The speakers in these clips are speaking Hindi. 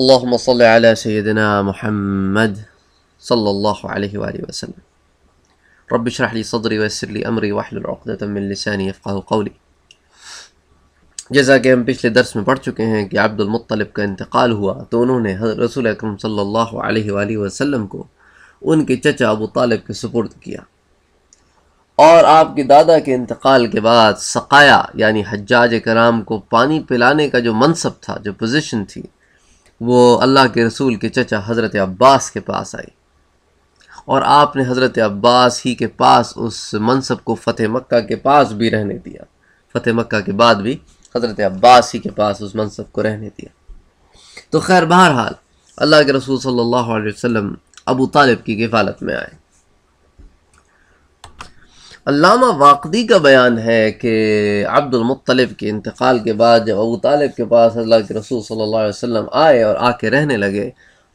अल्लाहुम्मा सल्लि अला सय्यिदिना मुहम्मद सल्लल्लाहु अलैहि व आलिहि वसल्लम रब्बि इशरह ली सदरी वयस्सिर ली अमरी वहलुल उक़दतम मिन लिसानी यफ़क़हू क़ौली जैसा कि हम पिछले दर्स में पढ़ चुके हैं कि अब्दुल मुत्तलिब का इंतकाल हुआ तो उन्होंने रसूल अकरम सल्लल्लाहु अलैहि वसल्लम को उनके चचा अबू तालिब के सुपुर्द किया और आपके दादा के इंतकाल के बाद सकाया यानी हज्जाज कराम को पानी पिलाने का जो मनसब था जो पोजीशन थी वो अल्लाह के रसूल के चचा हज़रत अब्बास के पास आई और आपने हज़रत अब्बास ही के पास उस मनसब को फ़तेह मक्का के पास भी रहने दिया फ़तेह मक्का के बाद भी हज़रत अब्बास ही के पास उस मनसब को रहने दिया तो खैर बहरहाल अल्लाह के रसूल सल्लल्लाहु अलैहि वसल्लम अबू तालिब की गफालत में आए अलामा वाकदी का बयान है कि अब्दुलमतलब के इंतकाल के बाद जब अबू तालब के पास अल्लाह के रसूल सल्लल्लाहु अलैहि वसल्लम आए और आके रहने लगे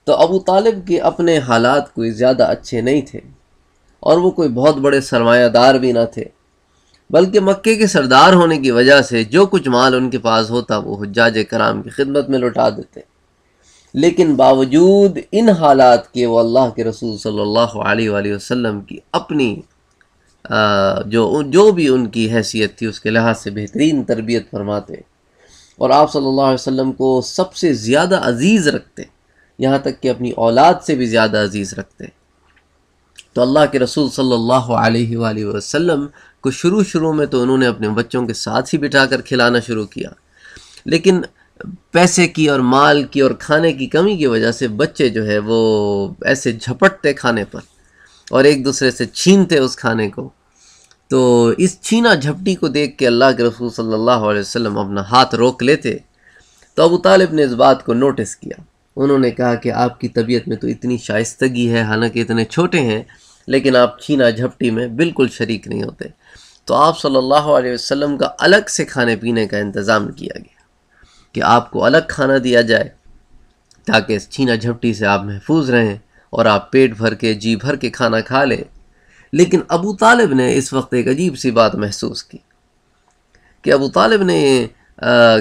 तो अबू तालब के अपने हालात कोई ज़्यादा अच्छे नहीं थे और वो कोई बहुत बड़े सरमायादार भी ना थे बल्कि मक्के के सरदार होने की वजह से जो कुछ माल उनके पास होता वो हजाज कराम की खिदमत में लौटा देते लेकिन बावजूद इन हालात के वो अल्लाह के रसूल सल्लल्लाहु अलैहि वसल्लम की अपनी जो जो भी उनकी हैसियत थी उसके लिहाज से बेहतरीन तरबियत फरमाते और आप सल्लल्लाहु अलैहि वसल्लम को सबसे ज़्यादा अजीज़ रखते यहाँ तक कि अपनी औलाद से भी ज़्यादा अजीज़ रखते तो अल्लाह के रसूल सल्लल्लाहु अलैहि वसल्लम को शुरू शुरू में तो उन्होंने अपने बच्चों के साथ ही बिठा कर खिलाना शुरू किया लेकिन पैसे की और माल की और खाने की कमी की वजह से बच्चे जो है वो ऐसे झपटते खाने पर और एक दूसरे से छीनते उस खाने को तो इस छीना झपटी को देख के अल्लाह के रसूल सल्लल्लाहु अलैहि वसल्लम अपना हाथ रोक लेते तो अबू तालिब ने इस बात को नोटिस किया उन्होंने कहा कि आपकी तबीयत में तो इतनी शाइस्तगी है हालांकि इतने छोटे हैं लेकिन आप छीना झपटी में बिल्कुल शरीक नहीं होते तो आप सल्लल्लाहु अलैहि वसल्लम का अलग से खाने पीने का इंतज़ाम किया गया कि आपको अलग खाना दिया जाए ताकि इस छीना झपटी से आप महफूज रहें और आप पेट भर के जी भर के खाना खा लें लेकिन अबू तालिब ने इस वक्त एक अजीब सी बात महसूस की कि अबू तालिब ने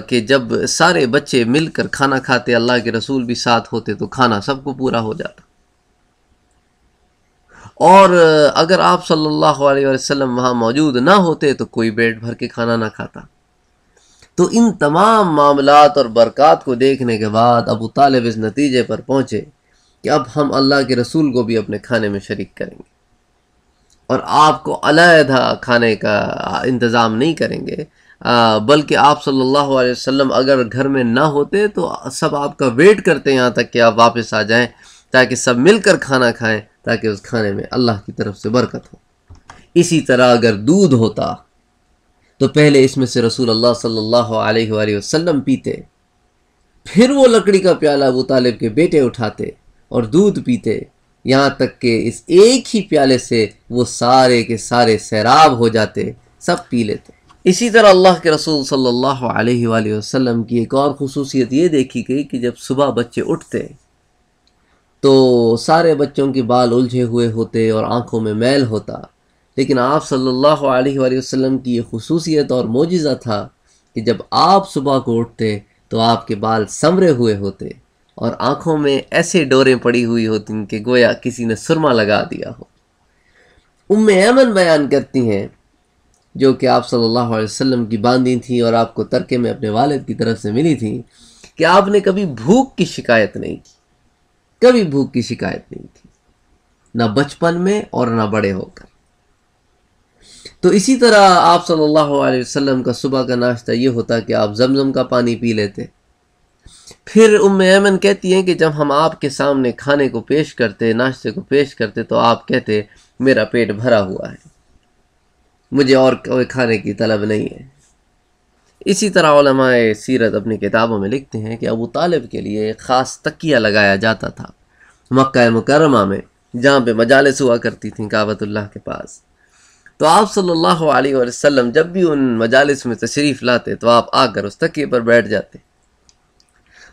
कि जब सारे बच्चे मिलकर खाना खाते अल्लाह के रसूल भी साथ होते तो खाना सबको पूरा हो जाता और अगर आप सल्लल्लाहु अलैहि वसल्लम वहाँ मौजूद ना होते तो कोई पेट भर के खाना ना खाता तो इन तमाम मामलात और बरक़ात को देखने के बाद अबू तालिब इस नतीजे पर पहुँचे कि अब हम अल्लाह के रसूल को भी अपने खाने में शरीक करेंगे और आपको अलहदा खाने का इंतज़ाम नहीं करेंगे बल्कि आप सल्लल्लाहु अलैहि वसल्लम अगर घर में ना होते तो सब आपका वेट करते यहाँ तक कि आप वापस आ जाएं ताकि सब मिलकर खाना खाएं ताकि उस खाने में अल्लाह की तरफ से बरकत हो इसी तरह अगर दूध होता तो पहले इसमें से रसूल अल्लाह सल्लल्लाहु अलैहि वसल्लम पीते फिर वो लकड़ी का प्याला अबू तालिब के बेटे उठाते और दूध पीते यहाँ तक के इस एक ही प्याले से वो सारे के सारे सैराब हो जाते सब पी लेते इसी तरह अल्लाह के रसूल सल्लल्लाहु अलैहि वसल्लम की एक और खसूसियत ये देखी गई कि जब सुबह बच्चे उठते तो सारे बच्चों के बाल उलझे हुए होते और आंखों में मैल होता लेकिन आप सल्लल्लाहु अलैहि वसल्लम की ये खसूसियत और मोजा था कि जब आप सुबह को उठते तो आपके बाल संवरे हुए होते और आंखों में ऐसे डोरें पड़ी हुई होती कि गोया किसी ने सुरमा लगा दिया हो उम अमन बयान करती हैं जो कि आप सल्लल्लाहु अलैहि वसल्लम की बांधी थी और आपको तरके में अपने वालिद की तरफ से मिली थी कि आपने कभी भूख की शिकायत नहीं की कभी भूख की शिकायत नहीं की ना बचपन में और ना बड़े होकर तो इसी तरह आप सल्लल्लाहु अलैहि वसल्लम का सुबह का नाश्ता ये होता कि आप जमजम का पानी पी लेते फिर उम ऐमन कहती हैं कि जब हम आपके सामने खाने को पेश करते नाश्ते को पेश करते तो आप कहते मेरा पेट भरा हुआ है मुझे और कोई खाने की तलब नहीं है इसी तरह सीरत अपनी किताबों में लिखते हैं कि अबू तालिब के लिए ख़ास तकिया लगाया जाता था मक्का मुकरमा में जहाँ पे मजालस हुआ करती थी काबतुल्लाह के पास तो आप सल्लल्लाहु अलैहि वसल्लम जब भी उन मजालस में तशरीफ़ लाते तो आप आकर उस तकिए पर बैठ जाते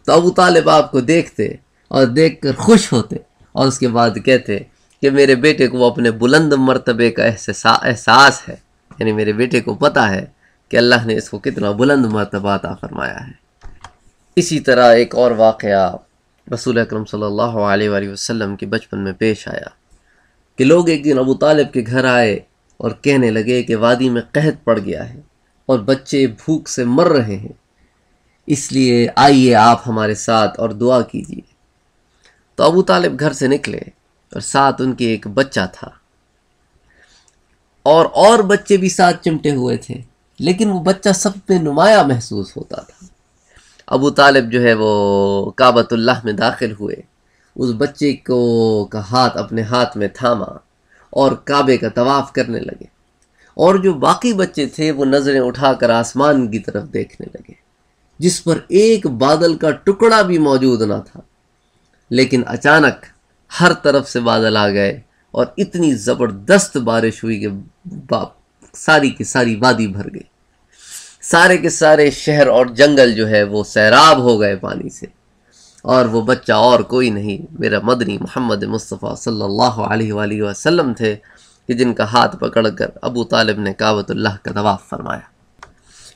तो अबू तालिब आपको देखते और देख कर खुश होते और उसके बाद कहते कि मेरे बेटे को अपने बुलंद मरतबे का एहसा एहसास है यानी मेरे बेटे को पता है कि अल्लाह ने इसको कितना बुलंद मरतबा अता फरमाया है इसी तरह एक और वाक़ रसूल अक्रम सम वसल्लम के बचपन में पेश आया कि लोग एक दिन अबू तालिब के घर आए और कहने लगे कि वादी में कहत पड़ गया है और बच्चे भूख से मर रहे हैं इसलिए आइए आप हमारे साथ और दुआ कीजिए तो अबू तालिब घर से निकले और साथ उनके एक बच्चा था और और बच्चे भी साथ चिमटे हुए थे लेकिन वो बच्चा सब में नुमाया महसूस होता था अबू तालिब जो है वो काबतुल्लाह में दाखिल हुए उस बच्चे को का हाथ अपने हाथ में थामा और काबे का तवाफ़ करने लगे और जो बाकी बच्चे थे वो नज़रें उठाकर आसमान की तरफ देखने लगे जिस पर एक बादल का टुकड़ा भी मौजूद ना था लेकिन अचानक हर तरफ से बादल आ गए और इतनी ज़बरदस्त बारिश हुई कि बाप सारी की सारी वादी भर गई सारे के सारे शहर और जंगल जो है वो सैराब हो गए पानी से और वो बच्चा और कोई नहीं मेरा मदनी मोहम्मद मुस्तफ़ा सल्लल्लाहु अलैहि वसल्लम थे कि जिनका हाथ पकड़कर अबू तालिब ने काबतुल्लाह का तवाफ़ फरमाया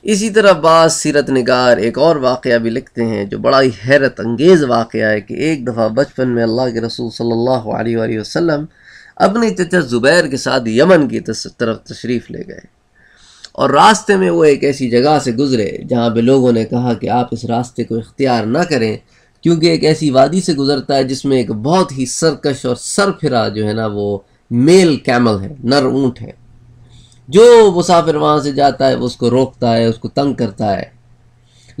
इसी तरह बाज़ सीरत नगार एक और वाक़ भी लिखते हैं जो बड़ा ही हैरत अंगेज़ वाक़ है कि एक दफ़ा बचपन में अल्लाह के रसूल सल्ला वसम अपने चचा ज़ुबैर के साथ यमन की तरफ तशरीफ़ ले गए और रास्ते में वो एक ऐसी जगह से गुज़रे जहाँ पे लोगों ने कहा कि आप इस रास्ते को इख्तियार ना करें क्योंकि एक ऐसी वादी से गुज़रता है जिसमें एक बहुत ही सरकश और सरफिरा जो है ना वो मेल कैमल है नर ऊँट है जो मुसाफिर वहाँ से जाता है वो उसको रोकता है उसको तंग करता है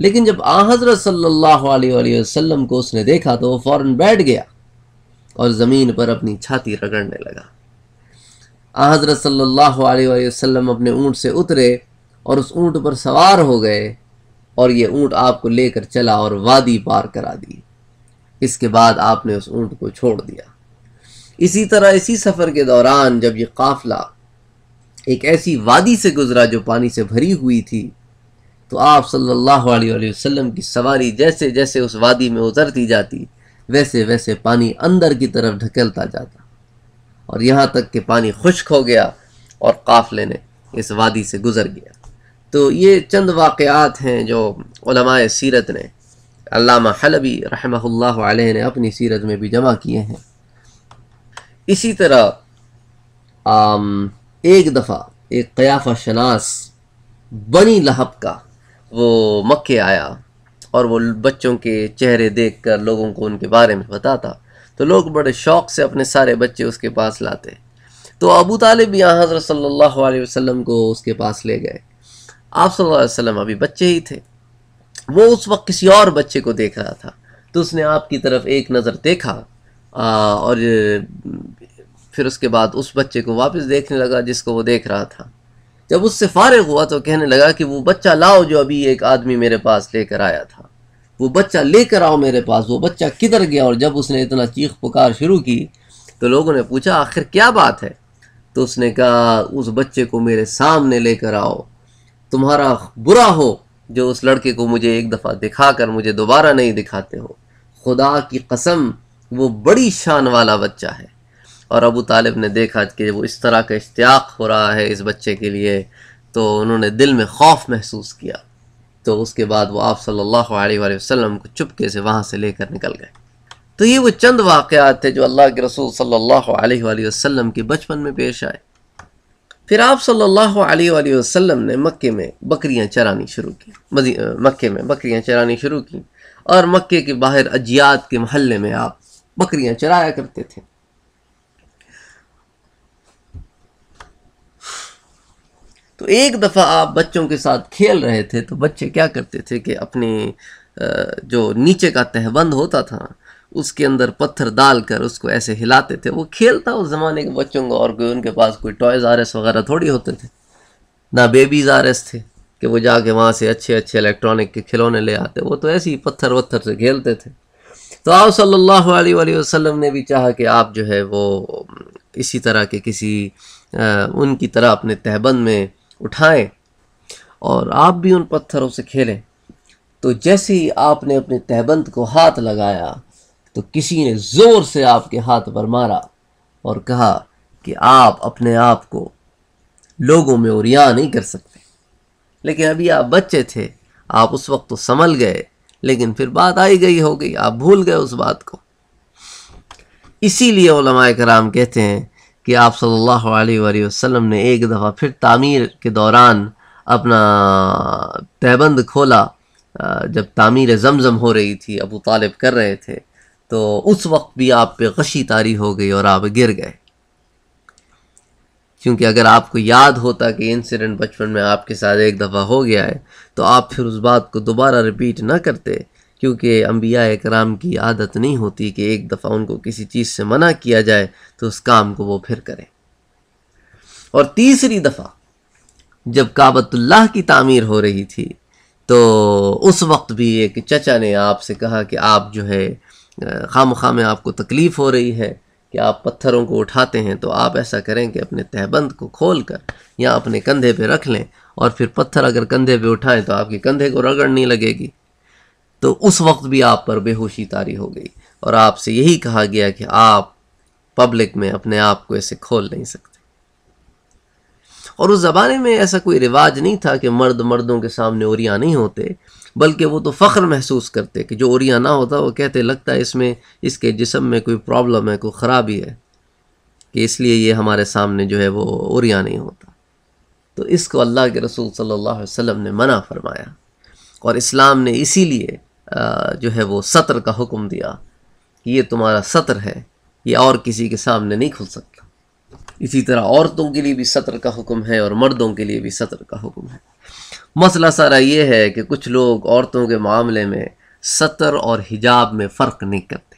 लेकिन जब आ हज़रत सल्ला वसम को उसने देखा तो वो फ़ौर बैठ गया और ज़मीन पर अपनी छाती रगड़ने लगा आ हज़रत सल्ला वसम अपने ऊँट से उतरे और उस ऊँट पर सवार हो गए और ये ऊँट आपको लेकर चला और वादी पार करा दी इसके बाद आपने उस ऊँट को छोड़ दिया इसी तरह इसी सफ़र के दौरान जब ये काफ़िला एक ऐसी वादी से गुजरा जो पानी से भरी हुई थी तो आप सल्लल्लाहु अलैहि वसल्लम की सवारी जैसे जैसे उस वादी में उतरती जाती वैसे वैसे पानी अंदर की तरफ ढकेलता जाता और यहाँ तक कि पानी खुश्क हो गया और काफ़ले ने इस वादी से गुज़र गया तो ये चंद वाक़ात हैं जो सीरत ने अल्लामा हलबी रहमहुल्लाह अलैह ने अपनी सीरत में भी जमा किए हैं इसी तरह आम, एक दफ़ा एक क़याफ़ा शनास बनी लहब का वो मक्के आया और वो बच्चों के चेहरे देख कर लोगों को उनके बारे में बताता तो लोग बड़े शौक़ से अपने सारे बच्चे उसके पास लाते तो अबू तालिब यहाँ हज़रत सल्लल्लाहु अलैहि वसल्लम को उसके पास ले गए आप सल्लल्लाहु अलैहि वसल्लम अभी बच्चे ही थे वो उस वक्त किसी और बच्चे को देख रहा था तो उसने आपकी तरफ एक नज़र देखा और फिर उसके बाद उस बच्चे को वापस देखने लगा जिसको वो देख रहा था जब उससे फारग हुआ तो कहने लगा कि वो बच्चा लाओ जो अभी एक आदमी मेरे पास लेकर आया था वो बच्चा लेकर आओ मेरे पास वो बच्चा किधर गया और जब उसने इतना चीख पुकार शुरू की तो लोगों ने पूछा आखिर क्या बात है तो उसने कहा उस बच्चे को मेरे सामने लेकर आओ तुम्हारा बुरा हो जो उस लड़के को मुझे एक दफ़ा दिखा कर मुझे दोबारा नहीं दिखाते हो खुदा की कसम वो बड़ी शान वाला बच्चा है और अबू तालिब ने देखा कि वो इस तरह का इश्तियाक हो रहा है इस बच्चे के लिए तो उन्होंने दिल में खौफ महसूस किया तो उसके बाद वो आप सल्लल्लाहु अलैहि वसल्लम को चुपके से वहाँ से लेकर निकल गए तो ये वो चंद वाक़ात थे जो अल्लाह के रसूल सल्लल्लाहु अलैहि वसल्लम के बचपन में पेश आए फिर आप सल्लल्लाहु अलैहि वसल्लम ने मक्के में बकरियाँ चरानी शुरू की मक्के में बकरियाँ चरानी शुरू की और मक्के के बाहर अजियात के महल्ले में आप बकरियाँ चराया करते थे तो एक दफ़ा आप बच्चों के साथ खेल रहे थे तो बच्चे क्या करते थे कि अपनी जो नीचे का तहबंद होता था उसके अंदर पत्थर डाल कर उसको ऐसे हिलाते थे वो खेलता उस ज़माने के बच्चों का और कोई उनके पास कोई टॉयज़ आर एस वगैरह थोड़ी होते थे ना बेबीज़ आर एस थे कि वो जाके वहाँ से अच्छे अच्छे इलेक्ट्रॉनिक के खिलौने ले आते वो तो ऐसे ही पत्थर वत्थर से खेलते थे तो आप सल्लल्लाहु अलैहि वसल्लम ने भी चाहा कि आप जो है वो इसी तरह के किसी आ, उनकी तरह अपने तहबंद में उठाएं और आप भी उन पत्थरों से खेलें तो जैसे ही आपने अपने तहबंद को हाथ लगाया तो किसी ने ज़ोर से आपके हाथ पर मारा और कहा कि आप अपने आप को लोगों में या नहीं कर सकते लेकिन अभी आप बच्चे थे आप उस वक्त तो संभल गए लेकिन फिर बात आई गई हो गई आप भूल गए उस बात को इसीलिए कराम कहते हैं कि आप सल्लल्लाहु अलैहि वसल्लम ने एक दफ़ा फिर तामीर के दौरान अपना तयबंद खोला जब तामीर जमज़म हो रही थी अबू तालिब कर रहे थे तो उस वक्त भी आप पे गशी तारी हो गई और आप गिर गए क्योंकि अगर आपको याद होता कि इंसिडेंट बचपन में आपके साथ एक दफ़ा हो गया है तो आप फिर उस बात को दोबारा रिपीट ना करते क्योंकि अम्बिया कराम की आदत नहीं होती कि एक दफ़ा उनको किसी चीज़ से मना किया जाए तो उस काम को वो फिर करें और तीसरी दफ़ा जब काबतुल्लाह की तामीर हो रही थी तो उस वक्त भी एक चचा ने आपसे कहा कि आप जो है खाम खाम में आपको तकलीफ़ हो रही है कि आप पत्थरों को उठाते हैं तो आप ऐसा करें कि अपने तहबंद को खोल कर या अपने कंधे पर रख लें और फिर पत्थर अगर कंधे पर उठाएँ तो आपके कंधे को रगड़ नहीं लगेगी तो उस वक्त भी आप पर बेहोशी तारी हो गई और आपसे यही कहा गया कि आप पब्लिक में अपने आप को ऐसे खोल नहीं सकते और उस ज़माने में ऐसा कोई रिवाज नहीं था कि मर्द मर्दों के सामने ओरिया नहीं होते बल्कि वो तो फ़ख्र महसूस करते कि जो ओरिया ना होता वो कहते लगता है इसमें इसके जिसम में कोई प्रॉब्लम है कोई ख़राबी है कि इसलिए ये हमारे सामने जो है वो ओरिया नहीं होता तो इसको अल्लाह के रसूल सल्लल्लाहु अलैहि वसल्लम ने मना फरमाया और इस्लाम ने इसीलिए जो है वो सत्र का हुक्म दिया कि ये तुम्हारा सत्र है ये और किसी के सामने नहीं खुल सकता इसी तरह औरतों के लिए भी सत्र का हुक्म है और मर्दों के लिए भी सत्र का हुक्म है मसला सारा ये है कि कुछ लोग औरतों के मामले में सतर और हिजाब में फ़र्क नहीं करते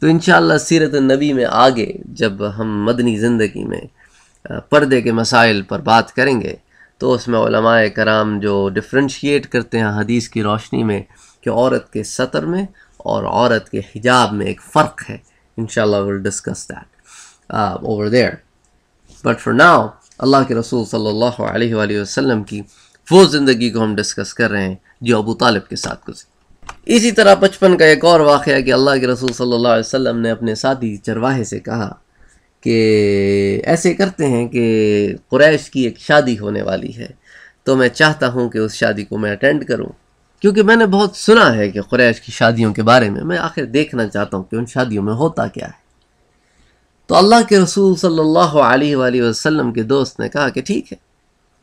तो इन सीरत नबी में आगे जब हम मदनी ज़िंदगी में पर्दे के मसाइल पर बात करेंगे तो उसमें कराम जो डिफ्रेंशिएट करते हैं हदीस की रोशनी में कि औरत के सतर में और औरत के हिजाब में एक फ़र्क है इनशाला will discuss that over there but for now अल्लाह के रसूल सल्लल्लाहु अलैहि वसल्लम की वो ज़िंदगी को हम डिस्कस कर रहे हैं जो अबू तालिब के साथ गुजरी इसी तरह बचपन का एक और वाक़ कि अल्लाह के रसूल सल्लल्लाहु अलैहि वसल्लम ने अपने साथी चरवाहे से कहा कि ऐसे करते हैं कि कुरैश की एक शादी होने वाली है तो मैं चाहता हूँ कि उस शादी को मैं अटेंड करूँ क्योंकि मैंने बहुत सुना है कि क्रैश की शादियों के बारे में मैं आखिर देखना चाहता हूँ कि उन शादियों में होता क्या है तो अल्लाह के रसूल सल्लल्लाहु अलैहि वसल्लम के दोस्त ने कहा कि ठीक है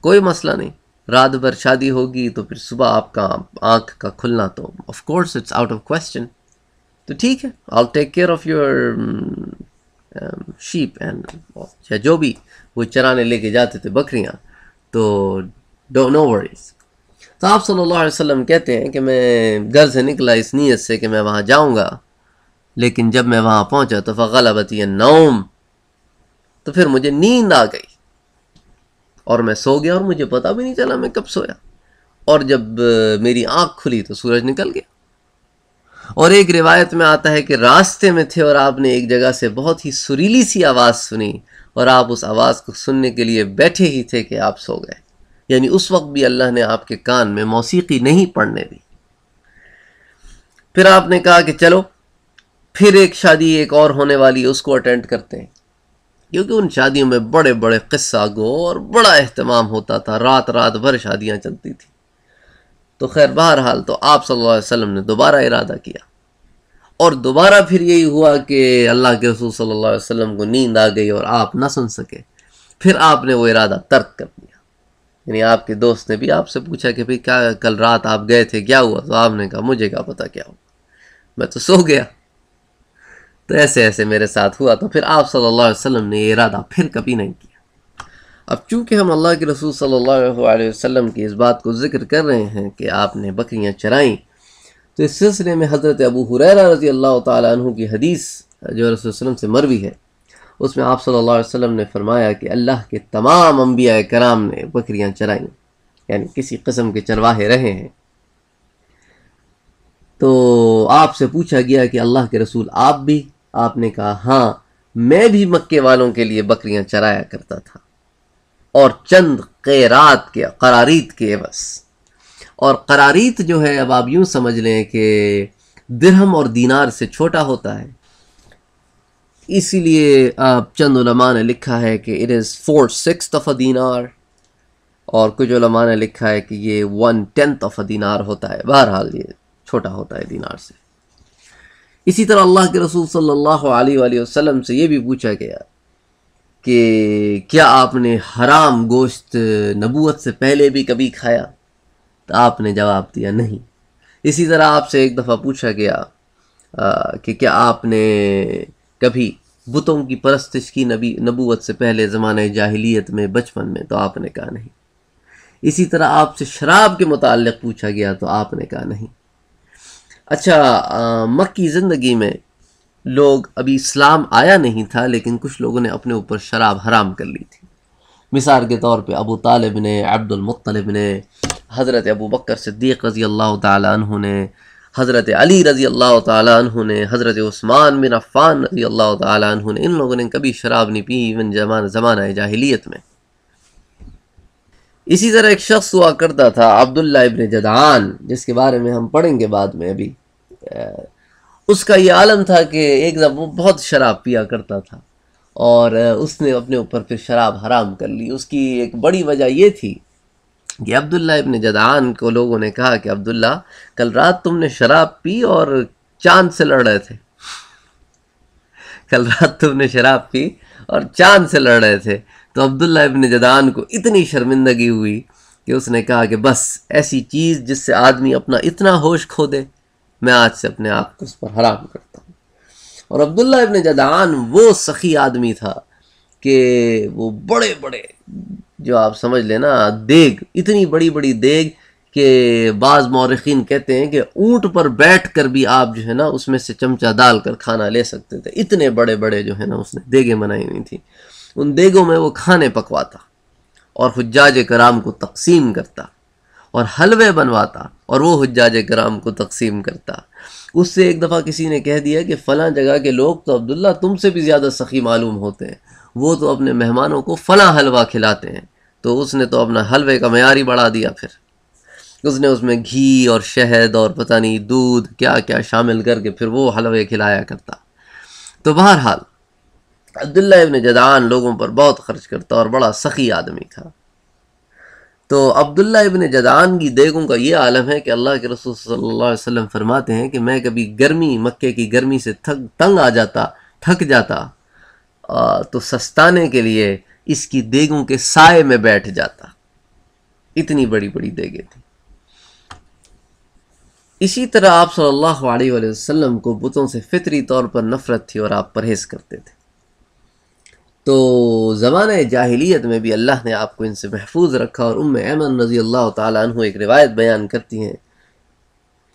कोई मसला नहीं रात भर शादी होगी तो फिर सुबह आपका आँख का खुलना तो of course it's out of question तो ठीक है I take care of your sheep and या जो भी वो चराने लेके जाते थे बकरियाँ तो डो नो वरीज़ तो आप सल्लल्लाहु अलैहि वसल्लम कहते हैं कि मैं घर से निकला इस नीयत से कि मैं वहाँ जाऊँगा लेकिन जब मैं वहाँ पहुँचा तो बती नौम तो फिर मुझे नींद आ गई और मैं सो गया और मुझे पता भी नहीं चला मैं कब सोया और जब मेरी आँख खुली तो सूरज निकल गया और एक रिवायत में आता है कि रास्ते में थे और आपने एक जगह से बहुत ही सुरीली सी आवाज़ सुनी और आप उस आवाज़ को सुनने के लिए बैठे ही थे कि आप सो गए यानी उस वक्त भी अल्लाह ने आपके कान में मौसीकी नहीं पढ़ने दी फिर आपने कहा कि चलो फिर एक शादी एक और होने वाली है उसको अटेंड करते हैं क्योंकि उन शादियों में बड़े बड़े किस्सा गो और बड़ा अहतमाम होता था रात रात भर शादियाँ चलती थी तो खैर बहरहाल तो आप सल्लल्लाहु अलैहि वसल्लम ने दोबारा इरादा किया और दोबारा फिर यही हुआ कि अल्लाह के रसूल सल्लल्लाहु अलैहि वसल्लम को नींद आ गई और आप ना सुन सके फिर आपने वो इरादा तर्क कर दिया यानी आपके दोस्त ने भी आपसे पूछा कि भाई क्या कल रात आप गए थे क्या हुआ तो आपने कहा मुझे क्या पता क्या हुआ मैं तो सो गया तो ऐसे ऐसे मेरे साथ हुआ तो फिर आप सल्लल्लाहु अलैहि वसल्लम ने इरादा फिर कभी नहीं किया अब चूंकि हम अल्लाह के रसूल सल्लल्लाहु अलैहि वसल्लम की इस बात को जिक्र कर रहे हैं कि आपने बकरियां चराईं तो इस सिलसिले में हज़रत अबू हुरैरा रज़ी अल्लाह तहु की हदीस जो रसूल वसल्लम से मरवी है उसमें आप सल्लल्लाहु अलैहि वसल्लम ने फरमाया कि अल्लाह के तमाम अम्बिया कराम ने बकरियाँ चराई यानी किसी कस्म के चरवाहे रहे हैं तो आपसे पूछा गया कि अल्लाह के रसूल आप भी आपने कहा हाँ मैं भी मक्के वालों के लिए बकरियां चराया करता था और चंद कैरात के करारीत के बस और करारीत जो है अब आप यूं समझ लें कि दिरहम और दीनार से छोटा होता है इसीलिए चंद ने लिखा है कि it is four six of a दीनार और कुछ उलमा ने लिखा है कि ये वन टेंथ ऑफ अ दीनार होता है बहरहाल ये छोटा होता है दीनार से इसी तरह अल्लाह के रसूल सल्लल्लाहु अलैहि वसल्लम से ये भी पूछा गया कि क्या आपने हराम गोश्त नबूत से पहले भी कभी खाया तो आपने जवाब दिया नहीं इसी तरह आपसे एक दफ़ा पूछा गया आ, कि क्या आपने कभी बुतों की परस्तिश की नबी नबूवत से पहले ज़माने जाहिलियत में बचपन में तो आपने कहा नहीं इसी तरह आपसे शराब के मुतल पूछा गया तो आपने कहा नहीं अच्छा मक्की ज़िंदगी में लोग अभी इस्लाम आया नहीं था लेकिन कुछ लोगों ने अपने ऊपर शराब हराम कर ली थी मिसाल के तौर पे अबू तालिब ने अब्दुलमतलब ने हज़रत अबू बकर सिद्दीक़ रज़ी अल्लाह तहों ने हज़रत अली रज़ी अल्लाह तु ने हज़रत उस्मान बिन अफ़ान रज़ी अल्लाह तु ने इन लोगों ने कभी शराब नहीं पी इवन जमान ज़माना जाहिलियत में इसी तरह एक शख्स हुआ करता था अब्दुल्ला इबन जदान जिसके बारे में हम पढ़ेंगे बाद में अभी उसका ये आलम था कि एक दम वो बहुत शराब पिया करता था और उसने अपने ऊपर फिर शराब हराम कर ली उसकी एक बड़ी वजह ये थी ये अब्दुल्ला इबन जदान को लोगों ने कहा कि अब्दुल्ला कल रात तुमने शराब पी और चांद से लड़ रहे थे कल रात तुमने शराब पी और चांद से लड़ रहे थे तो अब्दुल्ला इबन जदान को इतनी शर्मिंदगी हुई कि उसने कहा कि बस ऐसी चीज़ जिससे आदमी अपना इतना होश खो दे मैं आज से अपने आप को उस पर हराम करता हूँ और अब्दुल्ला इबन जदान वो सखी आदमी था कि वो बड़े बड़े जो आप समझ लेना देग इतनी बड़ी बड़ी देग के बाज़ मौरखीन कहते हैं कि ऊँट पर बैठ कर भी आप जो है ना उसमें से चमचा डाल कर खाना ले सकते थे इतने बड़े बड़े जो है ना उसने देगें बनाई हुई थी उन देगों में वो खाने पकवाता और हजाज कराम को तकसीम करता और हलवे बनवाता और वो हजाज कराम को तकसीम करता उससे एक दफ़ा किसी ने कह दिया कि फ़लाँ जगह के लोग तो अब्दुल्ला तुमसे भी ज़्यादा सखी मालूम होते हैं वो तो अपने मेहमानों को फ़लाँ हलवा खिलाते हैं तो उसने तो अपना हलवे का मैार ही बढ़ा दिया फिर उसने उसमें घी और शहद और पता नहीं दूध क्या क्या शामिल करके फिर वो हलवे खिलाया करता तो बहरहाल अब्दुल्ला इबन जदान लोगों पर बहुत खर्च करता और बड़ा सखी आदमी था तो अब्दुल्ला इबन जदान की देगों का ये आलम है कि अल्लाह के रसूल सल्लल्लाहु अलैहि वसल्लम फरमाते हैं कि मैं कभी गर्मी मक्के की गर्मी से थक तंग आ जाता थक जाता आ, तो सस्ताने के लिए इसकी देगों के साय में बैठ जाता इतनी बड़ी बड़ी देगें थी इसी तरह आप सल्लल्लाहु अलैहि वसल्लम को बुतों से फितरी तौर पर नफरत थी और आप परहेज़ करते थे तो ज़माने जाहिलियत में भी अल्लाह ने आपको इनसे महफूज रखा और उम ऐमन रज़ी अल्लाह तु एक रिवायत बयान करती हैं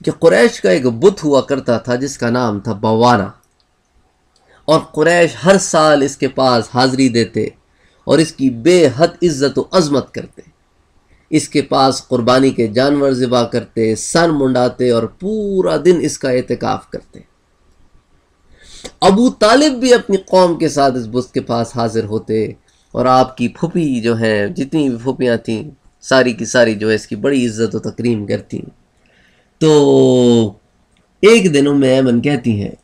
कि क्रैश का एक बुत हुआ करता था जिसका नाम था बवाना और क्रैश हर साल इसके पास हाज़िरी देते और इसकी बेहद इज्जत अजमत करते इसके पास कुर्बानी के जानवर ज़िबा करते सन मुंडाते और पूरा दिन इसका एहतिकाफ करते अबू तालिब भी अपनी कौम के साथ इस बुस्त के पास हाजिर होते और आपकी फूफी जो हैं जितनी भी फूफियाँ थीं सारी की सारी जो है इसकी बड़ी इज्जत व तकरीम करती तो एक दिन उम्म ऐमन कहती हैं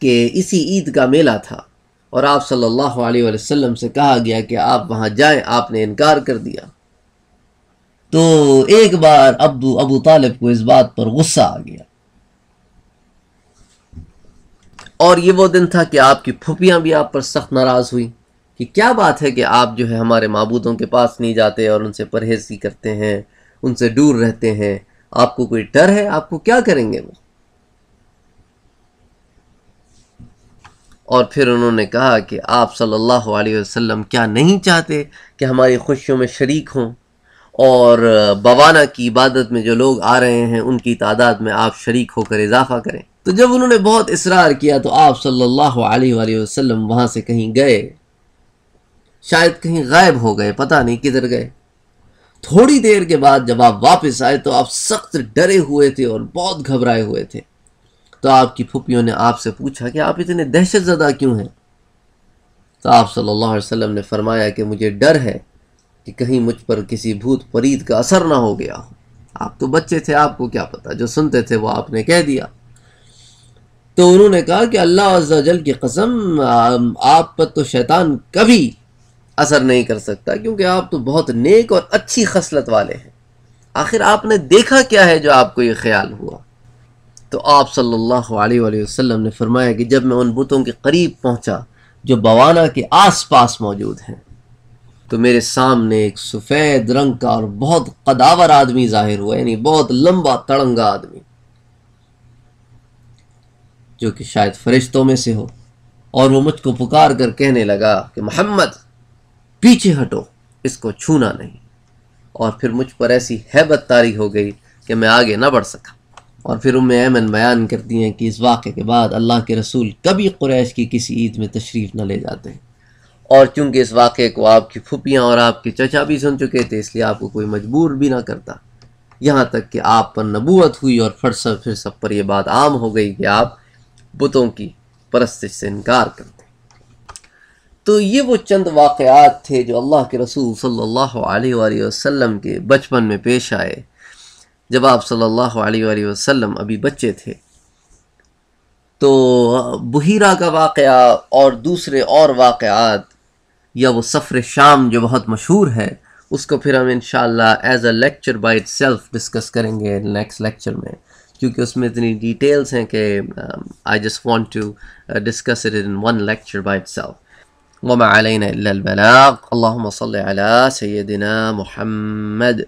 कि इसी ईद का मेला था और आप सल्लल्लाहु अलैहि वसल्लम से कहा गया कि आप वहाँ जाएं आपने इनकार कर दिया तो एक बार अब्दू अबू तालिब को इस बात पर गुस्सा आ गया और ये वो दिन था कि आपकी फुफियाँ भी आप पर सख्त नाराज़ हुई कि क्या बात है कि आप जो है हमारे मबूदों के पास नहीं जाते और उनसे परहेज़ करते हैं उनसे दूर रहते हैं आपको कोई डर है आपको क्या करेंगे वो और फिर उन्होंने कहा कि आप सल्लल्लाहु अलैहि वसल्लम क्या नहीं चाहते कि हमारी खुशियों में शरीक हों और बवाना की इबादत में जो लोग आ रहे हैं उनकी तादाद में आप शरीक होकर इजाफा करें तो जब उन्होंने बहुत इसरार किया तो आप सल्लल्लाहु अलैहि वसल्लम वहाँ से कहीं गए शायद कहीं गायब हो गए पता नहीं किधर गए थोड़ी देर के बाद जब आप वापस आए तो आप सख्त डरे हुए थे और बहुत घबराए हुए थे तो आपकी फुपियों ने आपसे पूछा कि आप इतने दहशत ज़दा क्यों हैं तो आप सल्लल्लाहु अलैहि वसल्लम ने फरमाया कि मुझे डर है कि कहीं मुझ पर किसी भूत परीद का असर ना हो गया हो आप तो बच्चे थे आपको क्या पता जो सुनते थे वो आपने कह दिया तो उन्होंने कहा कि अल्लाह जल की कसम आप पर तो शैतान कभी असर नहीं कर सकता क्योंकि आप तो बहुत नेक और अच्छी खसलत वाले हैं आखिर आपने देखा क्या है जो आपको ये ख्याल हुआ तो आप सल्लल्लाहु अलैहि वसल्लम ने फरमाया कि जब मैं उन बुतों के करीब पहुंचा जो बवाना के आसपास मौजूद हैं तो मेरे सामने एक सफ़ेद रंग का और बहुत कदावर आदमी जाहिर हुआ यानी बहुत लंबा तड़ंगा आदमी जो कि शायद फरिश्तों में से हो और वो मुझको पुकार कर कहने लगा कि मोहम्मद पीछे हटो इसको छूना नहीं और फिर मुझ पर ऐसी हैबत तारी हो गई कि मैं आगे ना बढ़ सका और फिर उम ऐमन बयान करती हैं कि इस वाक़े के बाद अल्लाह के रसूल कभी क़ुरैश की किसी ईद में तशरीफ़ न ले जाते और चूँकि इस वाक़े को आपकी फुपियाँ और आपके चचा भी सुन चुके थे इसलिए आपको कोई मजबूर भी ना करता यहाँ तक कि आप पर नबूत हुई और फिर सब फिर सब पर यह बात आम हो गई कि आप बुतों की परस्तिश से इनकार करते तो ये वो चंद वाक़ात थे जो अल्लाह के रसूल सल्ला वसम के बचपन में पेश आए जब आप सल्लल्लाहु अलैहि वसल्लम अभी बच्चे थे तो बहिरा का वाक़ और दूसरे और वाक़ात या वो सफ़र शाम जो बहुत मशहूर है उसको फिर हम in as a lecture by itself discuss करेंगे नेक्स्ट लेक्चर में क्योंकि उसमें इतनी डिटेल्स हैं कि I just want to discuss it in one lecture by itself वमा अलैना अल्लाह सल सैदना मोहम्मद